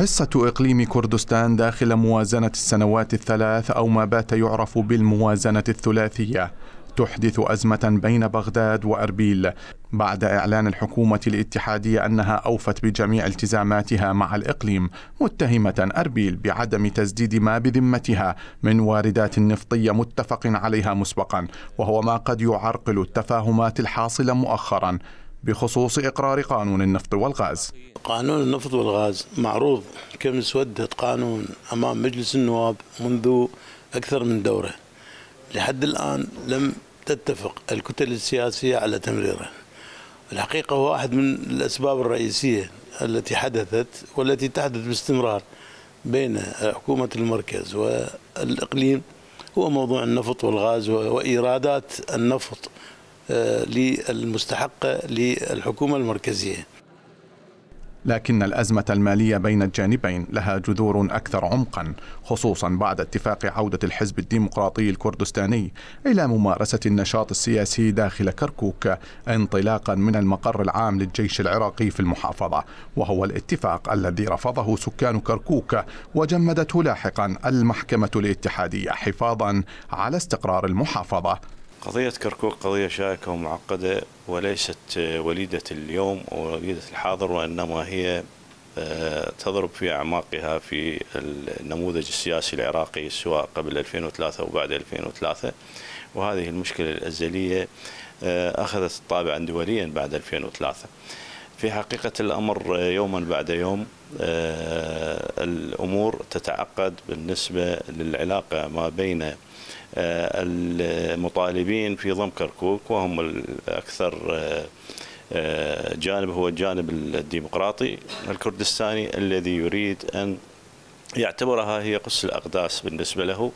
حصة إقليم كردستان داخل موازنة السنوات الثلاث أو ما بات يعرف بالموازنة الثلاثية تحدث أزمة بين بغداد وأربيل بعد إعلان الحكومة الاتحادية أنها أوفت بجميع التزاماتها مع الإقليم متهمة أربيل بعدم تسديد ما بذمتها من واردات نفطية متفق عليها مسبقا وهو ما قد يعرقل التفاهمات الحاصلة مؤخرا بخصوص إقرار قانون النفط والغاز قانون النفط والغاز معروض كمسودة قانون أمام مجلس النواب منذ أكثر من دورة لحد الآن لم تتفق الكتل السياسية على تمريره الحقيقة هو أحد من الأسباب الرئيسية التي حدثت والتي تحدث باستمرار بين حكومة المركز والإقليم هو موضوع النفط والغاز وإيرادات النفط آه، للمستحقة للحكومة المركزية لكن الأزمة المالية بين الجانبين لها جذور أكثر عمقا خصوصا بعد اتفاق عودة الحزب الديمقراطي الكردستاني إلى ممارسة النشاط السياسي داخل كركوك انطلاقا من المقر العام للجيش العراقي في المحافظة وهو الاتفاق الذي رفضه سكان كركوك وجمدته لاحقا المحكمة الاتحادية حفاظا على استقرار المحافظة قضية كركوك قضية شائكة ومعقدة وليست آه، وليدة اليوم أو وليدة الحاضر وإنما هي آه، تضرب في أعماقها في النموذج السياسي العراقي سواء قبل 2003 وبعد 2003 وهذه المشكلة الأزلية آه، أخذت طابعا دوليا بعد 2003 في حقيقة الأمر يوما بعد يوم الأمور تتعقد بالنسبة للعلاقة ما بين آه، المطالبين في ضم كركوك وهم الأكثر آه، آه، جانب هو الجانب الديمقراطي الكردستاني الذي يريد أن يعتبرها هي قص الأقداس بالنسبة له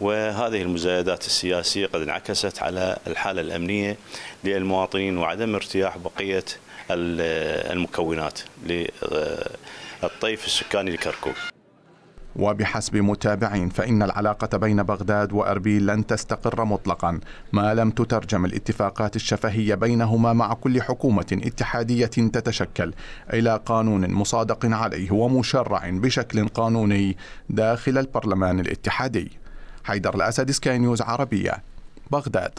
وهذه المزايدات السياسية قد انعكست على الحالة الأمنية للمواطنين وعدم ارتياح بقية المكونات للطيف السكاني لكركوك وبحسب متابعين فإن العلاقة بين بغداد وأربيل لن تستقر مطلقا ما لم تترجم الاتفاقات الشفهية بينهما مع كل حكومة اتحادية تتشكل إلى قانون مصادق عليه ومشرع بشكل قانوني داخل البرلمان الاتحادي حيدر الأسد سكاي نيوز عربية بغداد